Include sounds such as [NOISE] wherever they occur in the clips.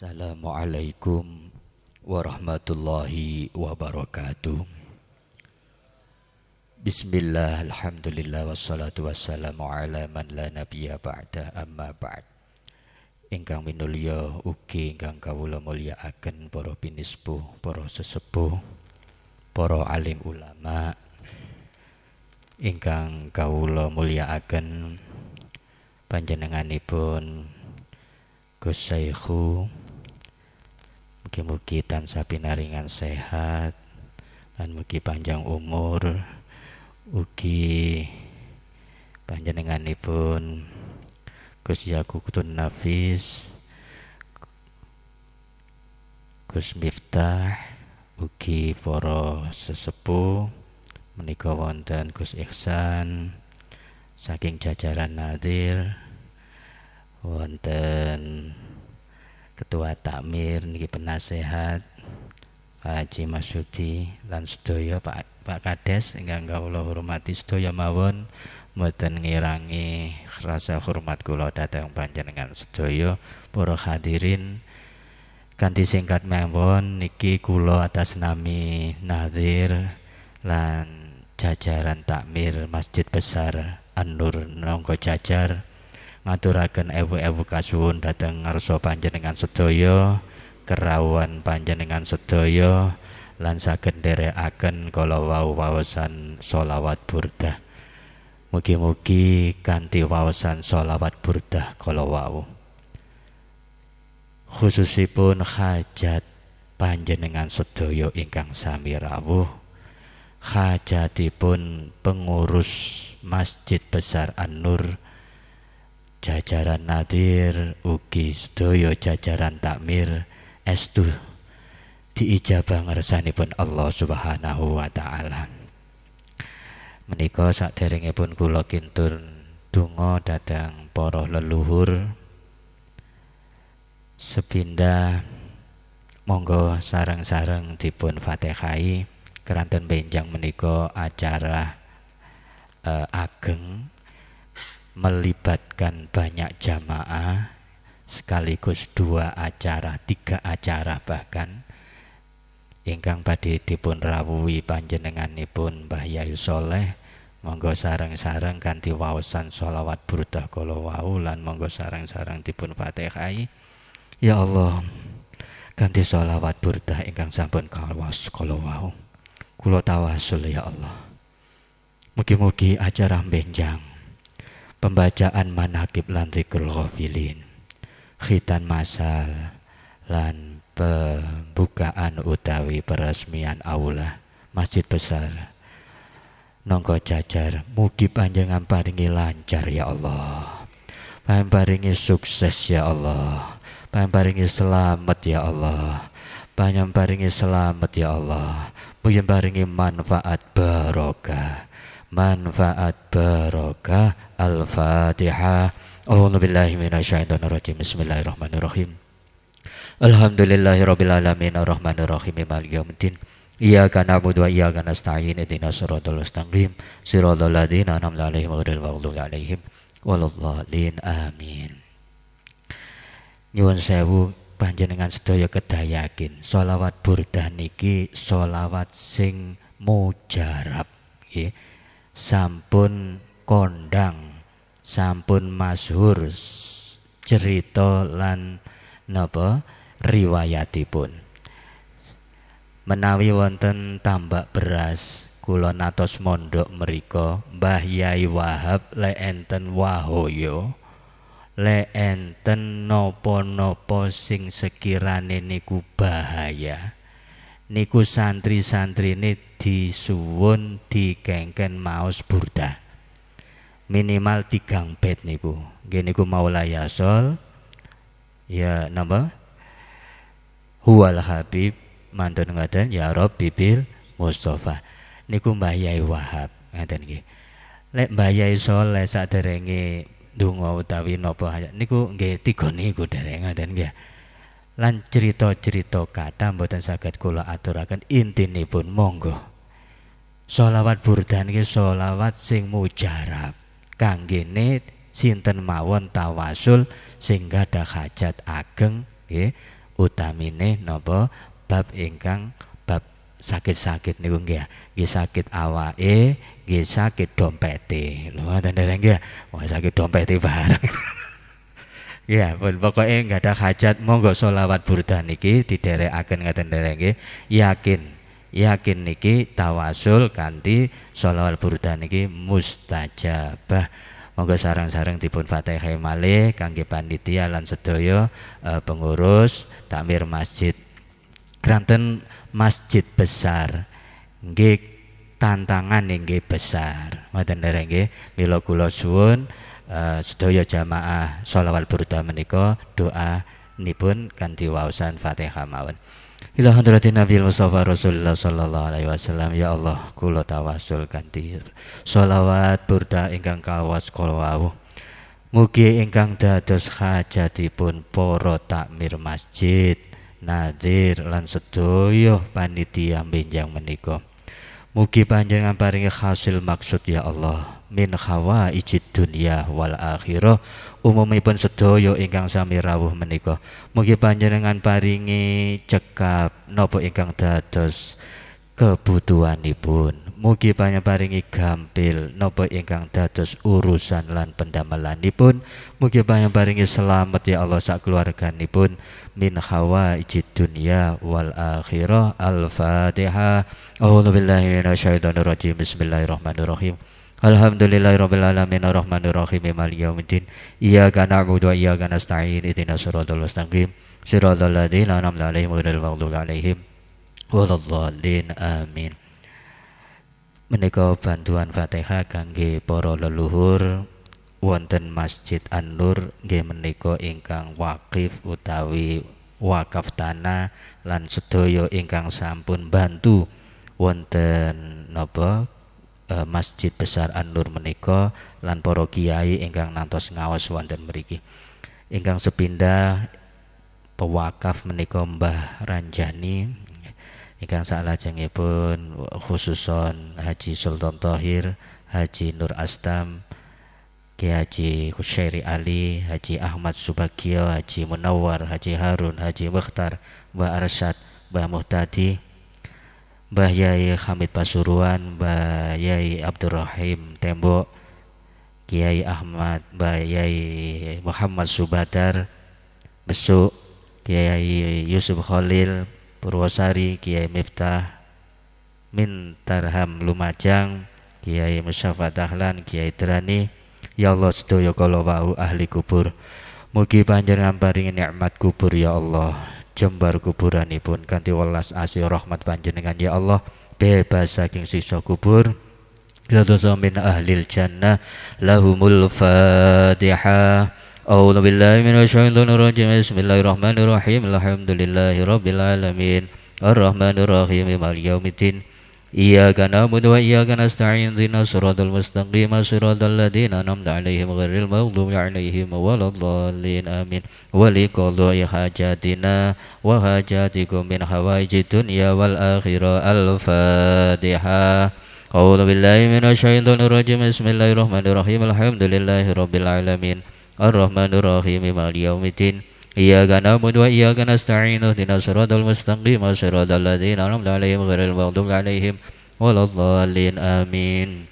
Assalamualaikum warahmatullahi wabarakatuh Bismillah, alhamdulillah, wassalatu wassalamu ala man la nabiya ba'da amma ba'd Ingkang minulya uki ingkang kawula akan Poro binisbu, poro sesepuh, poro alim ulama ingkang kawula mulyakaken panjenenganipun Gus Syekhu Mugi-mugi naringan sehat dan mugi panjang umur. Ugi ibun Gus Yakutun Nafis Gus Miftah ugi Poro sesepuh Meniko wonten Gus Ihsan saking jajaran Nadir wonten ketua takmir niki penasehat Pak Haji Masudi lan sedaya Pak Pak Kades ingkang kawula hormati sedaya mawon mboten ngirangi rasa hormat kula dhateng panjenengan sedaya para hadirin kanthi singkat mawon niki kula atas nami Nadir lan jajaran takmir Masjid Besar An-Nur Nongko Jajar ngaturaken ewu-ewu kasuwun dhateng ngarsa panjenengan sedaya kerawan panjenengan sedaya lan saged nderekaken kala wau wawasan solawat burdah mugi-mugi kanthi wawasan solawat burdah kala wau khususipun hajat panjenengan sedaya ingkang sami rawuh hajatipun pengurus Masjid Besar An-Nur jajaran nadir ugi sedaya jajaran takmir estu diijabah ngersanipun Allah Subhanahu wa taala. Menika saderengipun kula kintur donga dhateng para leluhur sepindah monggo sarang-sarang dipun Fatihai keranten benjang menika acara uh, ageng melibatkan banyak jamaah sekaligus dua acara, tiga acara bahkan ingkang badhe dipun rawuhi panjenenganipun Mbah Yayu Soleh monggo sarang sareng kanthi waosan sholawat burdah kala wau lan monggo sareng-sareng dipun Fatihai Ya Allah ganti sholawat burdah ingkang sampun kawas kala wau kulo tawasul ya Allah mugi-mugi acara benjang pembacaan manakib lan zikrul ghafilin khitan masal lan pembukaan utawi peresmian aula masjid besar nongko jajar mugi panjangan paringi lancar ya Allah paringi sukses ya Allah paringi selamat ya Allah paringi selamat ya Allah paringi manfaat barokah manfaat barokah Al-Fatihah. A'udzubillahi minasyaitonirrajim. Bismillahirrahmanirrahim. Alhamdulillahirabbil alamin arrahmanirrahim maliki yaumiddin. Iyyaka na'budu wa iyyaka nasta'in ihdinas siratal mustaqim siratal ladzina an'amta 'alaihim ghairil maghdubi 'alaihim waladhdallin. Amin. Nyuwun sewu panjenengan sedaya yakin solawat burdah niki solawat sing mujarab nggih sampun kondang sampun masyhur cerita lan napa riwayatipun menawi wonten tambak beras kula natos mondok merika Mbah Yai Wahab le enten wahoyo le enten napa-napa sing sekirane niku bahaya niku santri santri ini disuwun dikengken maos burda. Minimal tigang bed niku. Gini niku maula yasol. Ya nama Huwal Habib mantan ngaten ya Rob bibil Mustafa. Niku Mbah Yai Wahab ngaten nggih. Lek Mbah Yai Soleh derengi donga utawi napa niku gini tiga niku dereng ngaten nggih lan cerita-cerita kata mboten saged kula aturaken pun monggo Solawat burdan ki solawat sing mujarab kanggene sinten mawon tawasul sing gadah hajat ageng nggih utamine napa bab ingkang bab sakit-sakit niku nggih nggih sakit awake nggih sakit dompete lho ngoten nggih wah sakit dompete bareng [LAUGHS] Ya, pun pokoknya nggak ada hajat monggo solawat burdah niki diderekaken ngaten derek nggih. Yakin, yakin niki tawasul kanti solawat burdah niki mustajabah. Monggo sarang-sarang dipun fatihai malih kangge panitia lan sedaya e, pengurus takmir masjid. keranten masjid besar nggih tantangan nggih besar. Ngoten derek nggih. Mila kula suwun uh, sedaya jamaah sholawat burda menika doa nipun kanti waosan Fatihah mawon. Ila hadratin Nabi Mustafa Rasulullah sallallahu alaihi wasallam ya Allah kula tawasul kanthi sholawat burda ingkang kalwas kala wau. Mugi ingkang dados hajatipun poro takmir masjid, nadir lan sedoyo panitia benjang menika. Mugi panjenengan paringi hasil maksud ya Allah min ijid dunia wal akhirah umumipun sedoyo ingkang sami rawuh menika mugi panjenengan paringi cekap nopo ingkang dados kebutuhanipun mugi paringi gampil nopo ingkang dados urusan lan pendamelanipun mugi paringi selamat ya Allah sak keluarganipun min ijid dunia wal akhirah al-fatihah a'udzubillahi minasyaitonirrajim bismillahirrahmanirrahim Alhamdulillahirabbil alamin arrahmanir rahim maliki yaumiddin na'budu wa iyaka nasta'in Itina suratul mustaqim Suratul ladin an'amta 'alaihim ghairil maghdubi 'alaihim din amin menika bantuan Fatihah kangge poro leluhur wonten Masjid An-Nur nggih ingkang wakif utawi wakaf tanah lan sedoyo ingkang sampun bantu wonten nopo Eh, masjid Besar An-Nur menika lan para kiai ingkang nantos ngaos wonten mriki. Ingkang sepindah pewakaf menika Mbah Ranjani ingkang salajengipun khususon Haji Sultan Tohir, Haji Nur Astam, Kiai Haji Husyairi Ali, Haji Ahmad Subagio, Haji Munawar, Haji Harun, Haji Mukhtar, Mbah Arsyad, Mbah Muhtadi, Mbah Yai Hamid Pasuruan, Mbah Yai Abdurrahim Tembok, Kiai Ahmad, Mbah Yai Muhammad Subadar, Besuk, Kiai Yusuf Khalil, Purwosari, Kiai Miftah, Mintarham Lumajang, Kiai Musyafa Dahlan, Kiai Terani, Ya Allah sedaya kalau wau ahli kubur. Mugi panjenengan paringi nikmat kubur ya Allah jembar pun kanti welas asih rahmat panjenengan ya Allah bebas saking siksa kubur min jannah Lahumul fatihah A'udzu billahi minasyaitonir rajim. Bismillahirrahmanirrahim. alamin. Arrahmanirrahim. Maliki yaumiddin. إياك نعبد وإياك نستعين اهدنا الصراط المستقيم صراط الذين أنعمت عليهم غير المغضوب عليهم ولا الضالين آمين ولقضاء حاجاتنا وحاجاتكم من حوائج الدنيا والآخرة الفاتحة أعوذ بالله من الشيطان الرجيم بسم الله الرحمن الرحيم الحمد لله رب العالمين الرحمن الرحيم مالك يوم الدين إياك نعبد وإياك نستعين اهدنا الصراط المستقيم صراط الذين أنعمت عليهم غير المغضوب عليهم ولا الضالين آمين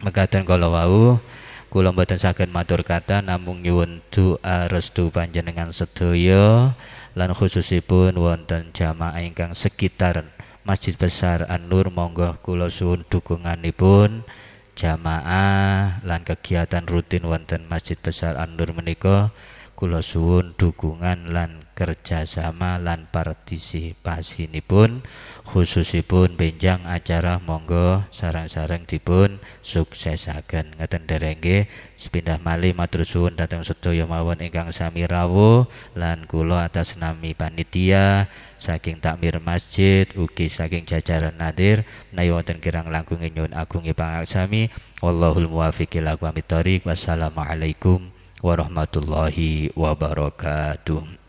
Mekaten kalau wau kulombatan mboten saged matur kata namung nyuwun doa restu panjenengan sedaya lan khususipun wonten jamaah ingkang sekitar Masjid Besar An-Nur monggo kula suwun dukunganipun jamaah lan kegiatan rutin wonten Masjid Besar An-Nur menika kula suwun dukungan lan kerjasama lan partisipasipun khususipun benjang acara monggo sarang-sarang dipun suksesaken ngeten dereng nggih sepindah malih matur suwun dhateng sedaya mawon ingkang sami rawuh lan kula atas nami panitia saking takmir masjid ugi saking jajaran nadir menawi wonten kirang langkung nyuwun agungi pangaksami wallahul muwaffiq ila aqwamit wassalamualaikum warahmatullahi wabarakatuh.